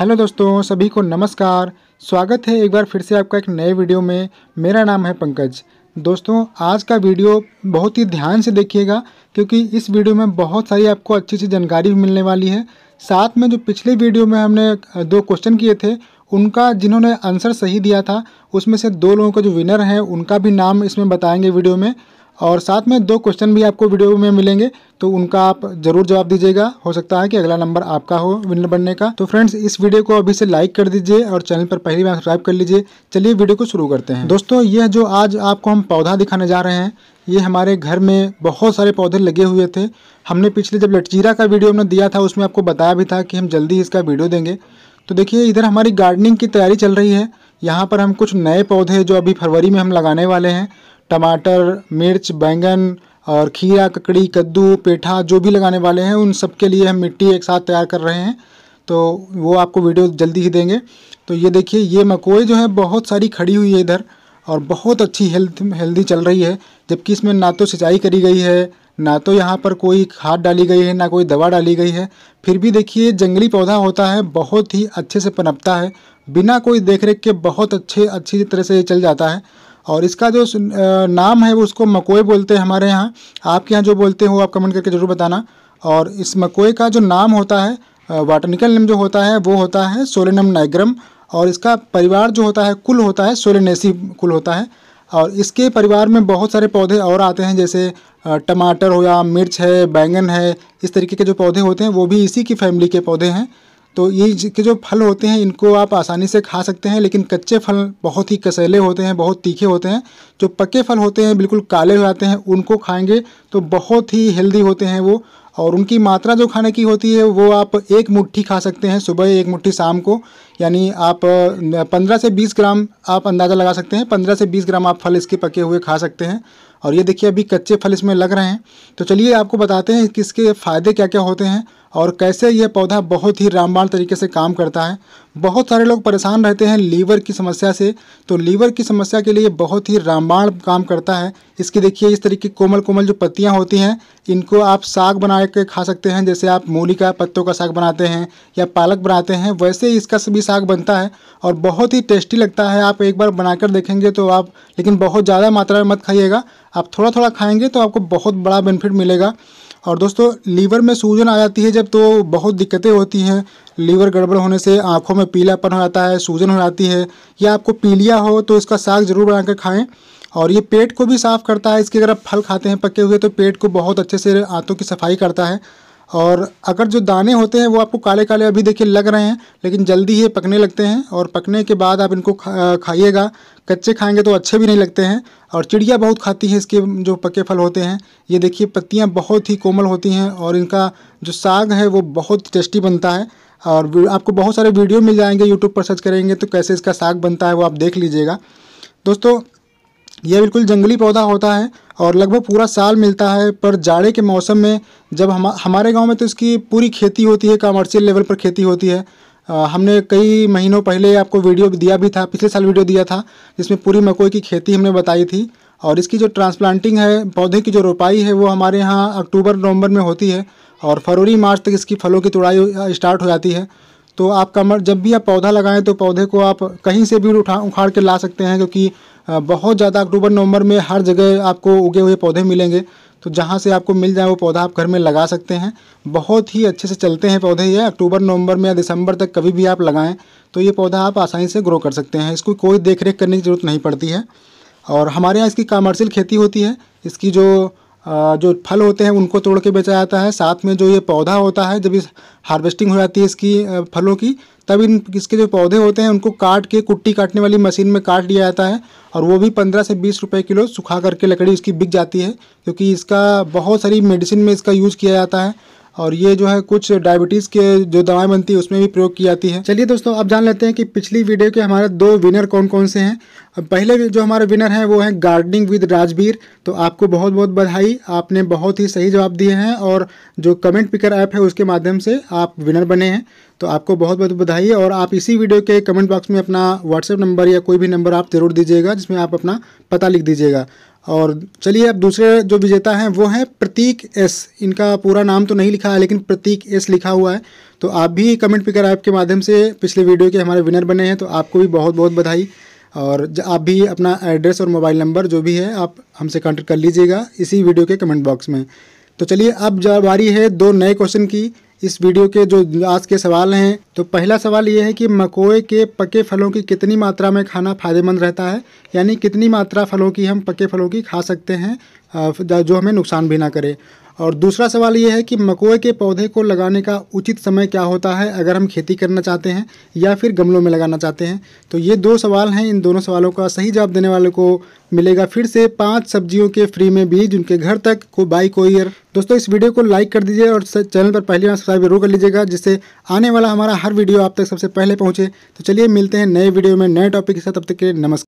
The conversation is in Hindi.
हेलो दोस्तों सभी को नमस्कार स्वागत है एक बार फिर से आपका एक नए वीडियो में मेरा नाम है पंकज दोस्तों आज का वीडियो बहुत ही ध्यान से देखिएगा क्योंकि इस वीडियो में बहुत सारी आपको अच्छी अच्छी जानकारी भी मिलने वाली है साथ में जो पिछले वीडियो में हमने दो क्वेश्चन किए थे उनका जिन्होंने आंसर सही दिया था उसमें से दो लोगों का जो विनर हैं उनका भी नाम इसमें बताएंगे वीडियो में और साथ में दो क्वेश्चन भी आपको वीडियो में मिलेंगे तो उनका आप जरूर जवाब दीजिएगा हो सकता है कि अगला नंबर आपका हो विनर बनने का तो फ्रेंड्स इस वीडियो को अभी से लाइक कर दीजिए और चैनल पर पहली बार सब्सक्राइब कर लीजिए चलिए वीडियो को शुरू करते हैं दोस्तों यह जो आज आपको हम पौधा दिखाने जा रहे हैं ये हमारे घर में बहुत सारे पौधे लगे हुए थे हमने पिछले जब लटजीरा का वीडियो हमने दिया था उसमें आपको बताया भी था कि हम जल्दी इसका वीडियो देंगे तो देखिए इधर हमारी गार्डनिंग की तैयारी चल रही है यहाँ पर हम कुछ नए पौधे जो अभी फरवरी में हम लगाने वाले हैं टमाटर मिर्च बैंगन और खीरा ककड़ी कद्दू पेठा जो भी लगाने वाले हैं उन सब के लिए हम मिट्टी एक साथ तैयार कर रहे हैं तो वो आपको वीडियो जल्दी ही देंगे तो ये देखिए ये मकोई जो है बहुत सारी खड़ी हुई है इधर और बहुत अच्छी हेल्थ हेल्दी चल रही है जबकि इसमें ना तो सिंचाई करी गई है ना तो यहाँ पर कोई खाद डाली गई है ना कोई दवा डाली गई है फिर भी देखिए जंगली पौधा होता है बहुत ही अच्छे से पनपता है बिना कोई देख रेख के बहुत अच्छे अच्छी तरह से ये चल जाता है और इसका जो नाम है वो उसको मकोए बोलते हैं हमारे यहाँ आपके यहाँ जो बोलते हैं वो आप कमेंट करके ज़रूर बताना और इस मकोए का जो नाम होता है वाटनिकल नेम जो होता है वो होता है सोलेनम नाइग्रम और इसका परिवार जो होता है कुल होता है सोलेनेसी कुल होता है और इसके परिवार में बहुत सारे पौधे और आते हैं जैसे टमाटर हो या मिर्च है बैंगन है इस तरीके के जो पौधे होते हैं वो भी इसी की फैमिली के पौधे हैं तो ये के जो फल होते हैं इनको आप आसानी से खा सकते हैं लेकिन कच्चे फल बहुत ही कसैले होते हैं बहुत तीखे होते हैं जो पके फल होते हैं बिल्कुल काले हो जाते हैं उनको खाएंगे तो बहुत ही हेल्दी होते हैं वो और उनकी मात्रा जो खाने की होती है वो आप एक मुट्ठी खा सकते हैं सुबह एक मुट्ठी शाम को यानी आप 15 से 20 ग्राम आप अंदाज़ा लगा सकते हैं 15 से 20 ग्राम आप फल इसके पके हुए खा सकते हैं और ये देखिए अभी कच्चे फल इसमें लग रहे हैं तो चलिए आपको बताते हैं कि इसके फ़ायदे क्या क्या होते हैं और कैसे ये पौधा बहुत ही रामबाण तरीके से काम करता है बहुत सारे लोग परेशान रहते हैं लीवर की समस्या से तो लीवर की समस्या के लिए बहुत ही रामबाण काम करता है इसकी देखिए इस तरीके कोमल कोमल जो पत्तियाँ होती हैं इनको आप साग बना के खा सकते हैं जैसे आप मूली का पत्तों का साग बनाते हैं या पालक बनाते हैं वैसे इसका भी साग बनता है और बहुत ही टेस्टी लगता है आप एक बार बनाकर देखेंगे तो आप लेकिन बहुत ज़्यादा मात्रा में मत खाइएगा आप थोड़ा थोड़ा खाएँगे तो आपको बहुत बड़ा बेनिफिट मिलेगा और दोस्तों लीवर में सूजन आ जाती है जब तो बहुत दिक्कतें होती हैं लीवर गड़बड़ होने से आँखों में पीलापन हो जाता है सूजन हो जाती है या आपको पीलिया हो तो इसका साग ज़रूर बनाकर खाएँ और ये पेट को भी साफ़ करता है इसके अगर आप फल खाते हैं पके हुए तो पेट को बहुत अच्छे से आँतों की सफाई करता है और अगर जो दाने होते हैं वो आपको काले काले अभी देखिए लग रहे हैं लेकिन जल्दी ये पकने लगते हैं और पकने के बाद आप इनको खा, खाइएगा कच्चे खाएंगे तो अच्छे भी नहीं लगते हैं और चिड़िया बहुत खाती है इसके जो पके फल होते हैं ये देखिए पत्तियाँ बहुत ही कोमल होती हैं और इनका जो साग है वो बहुत टेस्टी बनता है और आपको बहुत सारे वीडियो मिल जाएंगे यूट्यूब पर सर्च करेंगे तो कैसे इसका साग बनता है वो आप देख लीजिएगा दोस्तों यह बिल्कुल जंगली पौधा होता है और लगभग पूरा साल मिलता है पर जाड़े के मौसम में जब हम हमारे गांव में तो इसकी पूरी खेती होती है कमर्शियल लेवल पर खेती होती है आ, हमने कई महीनों पहले आपको वीडियो दिया भी था पिछले साल वीडियो दिया था जिसमें पूरी मकोई की खेती हमने बताई थी और इसकी जो ट्रांसप्लांटिंग है पौधे की जो रोपाई है वो हमारे यहाँ अक्टूबर नवंबर में होती है और फरवरी मार्च तक इसकी फलों की तोड़ाई स्टार्ट हो जाती है तो आप कमर जब भी आप पौधा लगाएं तो पौधे को आप कहीं से भी उठा उखाड़ के ला सकते हैं क्योंकि बहुत ज़्यादा अक्टूबर नवंबर में हर जगह आपको उगे हुए पौधे मिलेंगे तो जहाँ से आपको मिल जाए वो पौधा आप घर में लगा सकते हैं बहुत ही अच्छे से चलते हैं पौधे ये अक्टूबर नवंबर में या दिसंबर तक कभी भी आप लगाएं तो ये पौधा आप आसानी से ग्रो कर सकते हैं इसको कोई देख रेख करने की ज़रूरत नहीं पड़ती है और हमारे यहाँ इसकी कमर्शियल खेती होती है इसकी जो जो फल होते हैं उनको तोड़ के बेचा जाता है साथ में जो ये पौधा होता है जब इस हार्वेस्टिंग हो जाती है इसकी फलों की तब इन इसके जो पौधे होते हैं उनको काट के कुट्टी काटने वाली मशीन में काट लिया जाता है और वो भी पंद्रह से बीस रुपए किलो सुखा करके लकड़ी इसकी बिक जाती है क्योंकि इसका बहुत सारी मेडिसिन में इसका यूज़ किया जाता है और ये जो है कुछ डायबिटीज़ के जो दवाएं बनती है उसमें भी प्रयोग की जाती है चलिए दोस्तों अब जान लेते हैं कि पिछली वीडियो के हमारे दो विनर कौन कौन से हैं अब पहले जो हमारे विनर हैं वो हैं गार्डनिंग विद राजबीर तो आपको बहुत बहुत बधाई आपने बहुत ही सही जवाब दिए हैं और जो कमेंट पिकर ऐप है उसके माध्यम से आप विनर बने हैं तो आपको बहुत बहुत बधाई और आप इसी वीडियो के कमेंट बॉक्स में अपना व्हाट्सएप नंबर या कोई भी नंबर आप ज़रूर दीजिएगा जिसमें आप अपना पता लिख दीजिएगा और चलिए अब दूसरे जो विजेता हैं वो हैं प्रतीक एस इनका पूरा नाम तो नहीं लिखा है लेकिन प्रतीक एस लिखा हुआ है तो आप भी कमेंट पिकर ऐप के माध्यम से पिछले वीडियो के हमारे विनर बने हैं तो आपको भी बहुत बहुत बधाई और आप भी अपना एड्रेस और मोबाइल नंबर जो भी है आप हमसे कॉन्टेक्ट कर लीजिएगा इसी वीडियो के कमेंट बॉक्स में तो चलिए अब बारी है दो नए क्वेश्चन की इस वीडियो के जो आज के सवाल हैं तो पहला सवाल ये है कि मकोए के पके फलों की कितनी मात्रा में खाना फायदेमंद रहता है यानी कितनी मात्रा फलों की हम पके फलों की खा सकते हैं जो हमें नुकसान भी ना करे और दूसरा सवाल ये है कि मकोए के पौधे को लगाने का उचित समय क्या होता है अगर हम खेती करना चाहते हैं या फिर गमलों में लगाना चाहते हैं तो ये दो सवाल हैं इन दोनों सवालों का सही जवाब देने वालों को मिलेगा फिर से पांच सब्जियों के फ्री में बीज उनके घर तक को बाई कोयर दोस्तों इस वीडियो को लाइक कर दीजिए और चैनल पर पहली बार सब्सक्राइब जरूर कर लीजिएगा जिससे आने वाला हमारा हर वीडियो आप तक सबसे पहले पहुँचे तो चलिए मिलते हैं नए वीडियो में नए टॉपिक के साथ तब तक के लिए नमस्कार